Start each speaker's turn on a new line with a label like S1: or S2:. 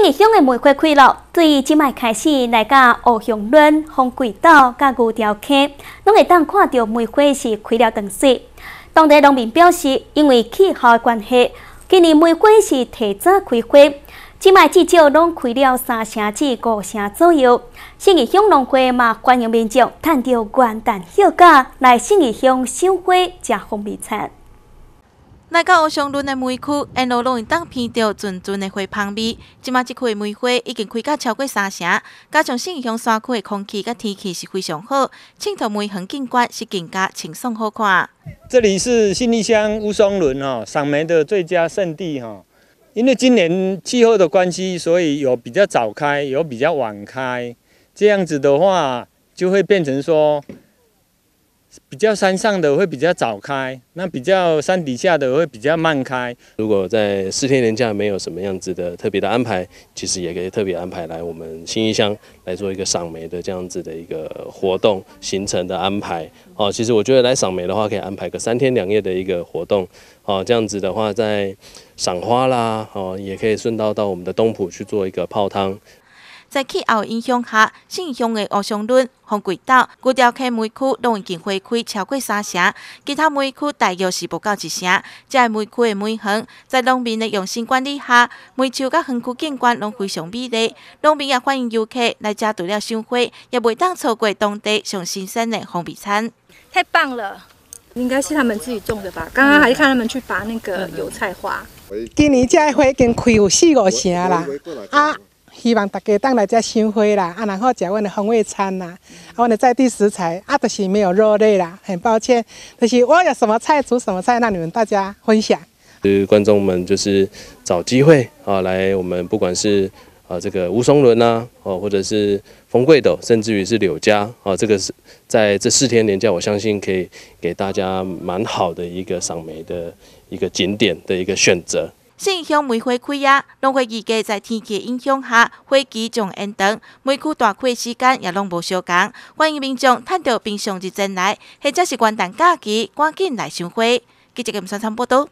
S1: 新义乡的梅花开了，对于摆开始来噶乌熊岭、红桂道、甲牛调溪，拢会当看到梅花是开了东西。当地农民表示，因为气候的关系，今年梅花是提早开花，即摆至少拢开了三成至五成左右。新义乡农会嘛，欢迎民众趁着元旦休假来新义乡赏花、食蜂蜜餐。
S2: 来到乌松仑的梅区，沿路拢会当闻到阵阵的花香味。即马即块梅花已经开到超过三成，加上信义乡山区的空气甲天气是非常好，青头梅很景观是更加清爽好看。
S3: 这里是信义乡乌松轮哦赏梅的最佳胜地哈，因为今年气候的关系，所以有比较早开，有比较晚开，这样子的话就会变成说。比较山上的会比较早开，那比较山底下的会比较慢开。如果在四天连假没有什么样子的特
S4: 别的安排，其实也可以特别安排来我们新义乡来做一个赏梅的这样子的一个活动行程的安排。哦，其实我觉得来赏梅的话，可以安排个三天两夜的一个活动。哦，这样子的话，在赏花啦，哦，也可以顺道到我们的东浦去做一个泡汤。
S2: 在气候影响下，新乡的鹅松仑、红轨道古条刻煤区都已经花开超过三成，其他煤区大约是不到一成。这煤区的煤层在农民的用心管理下，煤树甲矿区景观拢非常美丽。农民也欢迎游客来这除了赏花，也袂当错过当地上新鲜的红米餐。太棒了，应该是他们自己种
S3: 的
S5: 吧？刚刚还是看他们去拔那个油菜花。今年这花已经开有四五成啦。啊！希望大家带来一只心花啦，啊，然后吃我的风味餐呐，我的在地食材，啊，就是没有肉类啦，很抱歉，但是我有什么菜煮什么菜，让你们大家分享。
S4: 是观众们就是找机会啊，来我们不管是啊这个吴松伦呐，哦，或者是冯贵斗，甚至于是柳佳，啊，这个是在这四天连假，我相信可以给大家蛮好的一个赏梅的一个景点的一个选择。
S2: 新乡梅花开呀，拢会预计在天气影响下，花期将延长。每区大开时间也拢无相同。欢迎民众趁着冰常日前来，或者是元旦假期，赶紧来赏花。记者甘双仓报道。